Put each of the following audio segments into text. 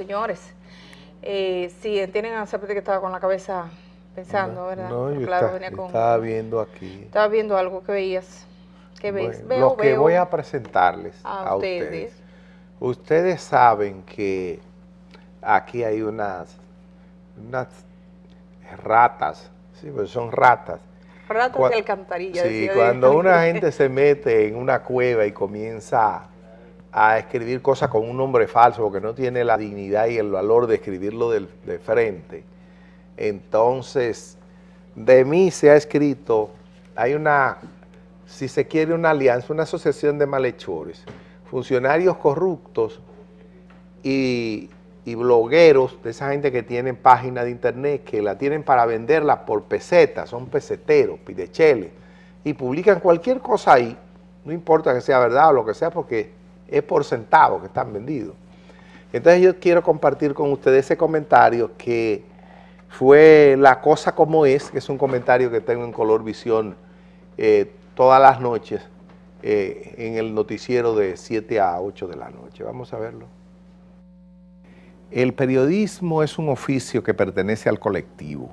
señores. Eh, si tienen a que estaba con la cabeza pensando, ¿verdad? No, yo estaba viendo aquí. Estaba viendo algo que veías. Que Veo, lo que voy a presentarles a, ustedes. ustedes. saben que aquí hay unas, ratas, sí, pues son ratas. Ratas de alcantarilla. Sí, cuando una gente se mete en una cueva y comienza a escribir cosas con un nombre falso porque no tiene la dignidad y el valor de escribirlo de, frente. Entonces, de mí se ha escrito, hay una, si se quiere, una alianza, una asociación de malhechores, funcionarios corruptos y, y blogueros de esa gente que tienen página de internet, que la tienen para venderla por pesetas, son peseteros, pidecheles, y publican cualquier cosa ahí, no importa que sea verdad o lo que sea, porque es por centavos que están vendidos. Entonces yo quiero compartir con ustedes ese comentario que fue La cosa como es, que es un comentario que tengo en Color Visión eh, todas las noches eh, en el noticiero de 7 a 8 de la noche. Vamos a verlo. El periodismo es un oficio que pertenece al colectivo.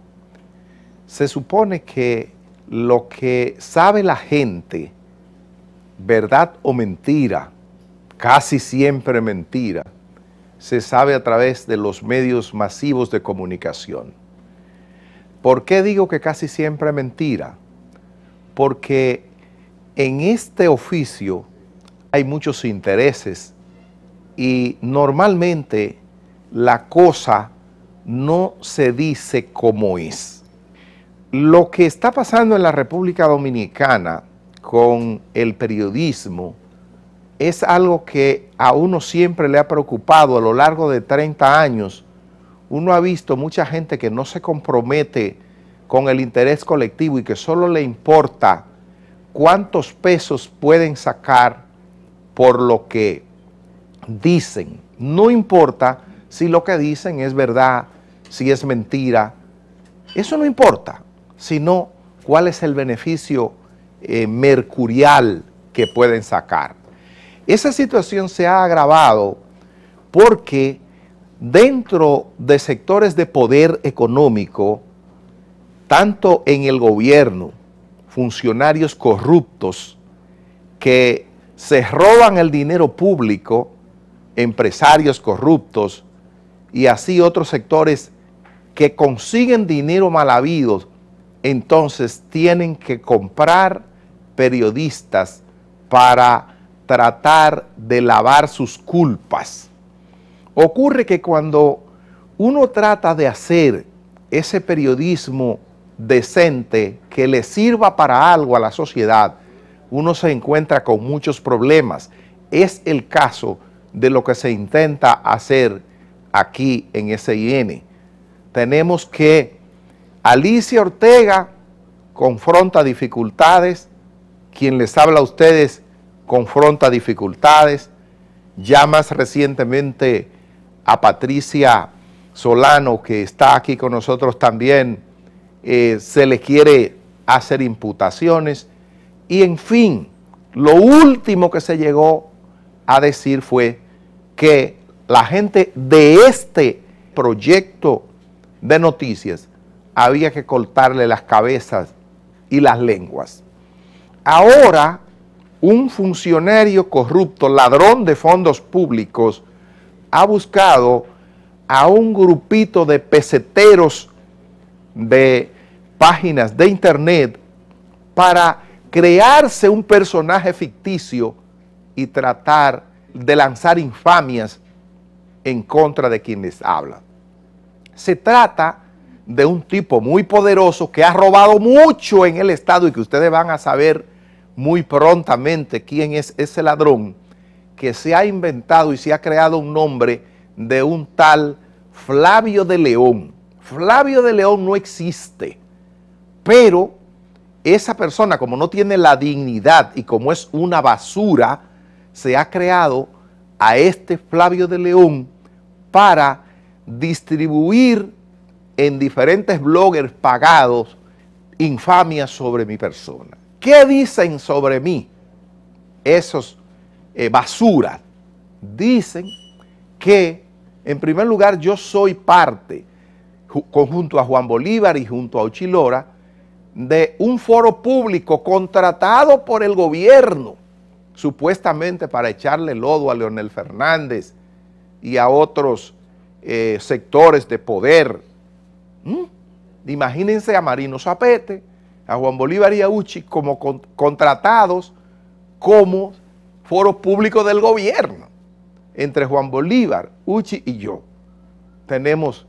Se supone que lo que sabe la gente, verdad o mentira, casi siempre mentira, se sabe a través de los medios masivos de comunicación. ¿Por qué digo que casi siempre mentira? Porque en este oficio hay muchos intereses y normalmente la cosa no se dice como es. Lo que está pasando en la República Dominicana con el periodismo, es algo que a uno siempre le ha preocupado a lo largo de 30 años. Uno ha visto mucha gente que no se compromete con el interés colectivo y que solo le importa cuántos pesos pueden sacar por lo que dicen. No importa si lo que dicen es verdad, si es mentira. Eso no importa, sino cuál es el beneficio eh, mercurial que pueden sacar. Esa situación se ha agravado porque dentro de sectores de poder económico, tanto en el gobierno, funcionarios corruptos que se roban el dinero público, empresarios corruptos y así otros sectores que consiguen dinero mal habido, entonces tienen que comprar periodistas para tratar de lavar sus culpas. Ocurre que cuando uno trata de hacer ese periodismo decente que le sirva para algo a la sociedad, uno se encuentra con muchos problemas. Es el caso de lo que se intenta hacer aquí en SIN. Tenemos que Alicia Ortega confronta dificultades, quien les habla a ustedes confronta dificultades. Ya más recientemente a Patricia Solano, que está aquí con nosotros también, eh, se le quiere hacer imputaciones. Y en fin, lo último que se llegó a decir fue que la gente de este proyecto de noticias había que cortarle las cabezas y las lenguas. Ahora un funcionario corrupto, ladrón de fondos públicos, ha buscado a un grupito de peseteros de páginas de internet para crearse un personaje ficticio y tratar de lanzar infamias en contra de quienes hablan. Se trata de un tipo muy poderoso que ha robado mucho en el Estado y que ustedes van a saber muy prontamente quién es ese ladrón que se ha inventado y se ha creado un nombre de un tal Flavio de León. Flavio de León no existe, pero esa persona, como no tiene la dignidad y como es una basura, se ha creado a este Flavio de León para distribuir en diferentes bloggers pagados infamias sobre mi persona. ¿Qué dicen sobre mí esos basuras eh, basura? Dicen que, en primer lugar, yo soy parte, junto a Juan Bolívar y junto a Uchilora, de un foro público contratado por el gobierno, supuestamente para echarle lodo a Leonel Fernández y a otros eh, sectores de poder. ¿Mm? Imagínense a Marino Zapete, a Juan Bolívar y a Uchi como contratados como foros públicos del gobierno. Entre Juan Bolívar, Uchi y yo tenemos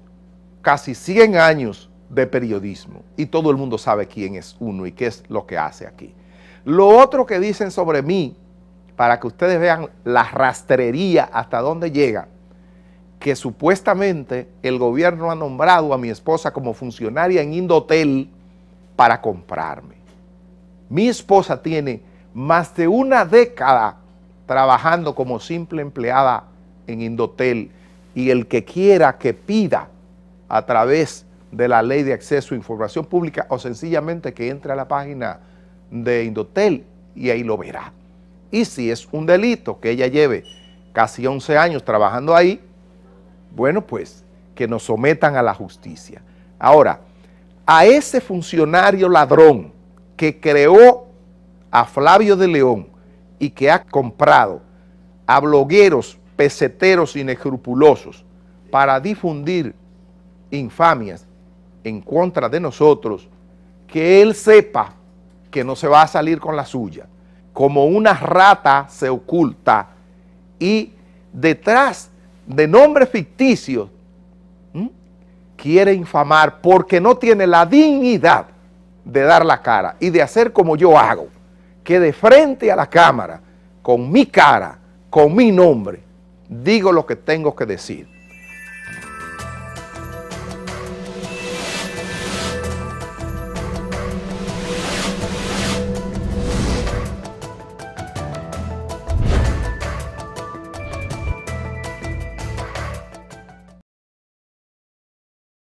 casi 100 años de periodismo y todo el mundo sabe quién es uno y qué es lo que hace aquí. Lo otro que dicen sobre mí, para que ustedes vean la rastrería hasta dónde llega, que supuestamente el gobierno ha nombrado a mi esposa como funcionaria en Indotel, para comprarme. Mi esposa tiene más de una década trabajando como simple empleada en Indotel y el que quiera que pida a través de la ley de acceso a información pública o sencillamente que entre a la página de Indotel y ahí lo verá. Y si es un delito que ella lleve casi 11 años trabajando ahí, bueno pues que nos sometan a la justicia. Ahora, a ese funcionario ladrón que creó a Flavio de León y que ha comprado a blogueros, peseteros inescrupulosos para difundir infamias en contra de nosotros, que él sepa que no se va a salir con la suya. Como una rata se oculta y detrás de nombres ficticios quiere infamar porque no tiene la dignidad de dar la cara y de hacer como yo hago, que de frente a la cámara, con mi cara, con mi nombre, digo lo que tengo que decir.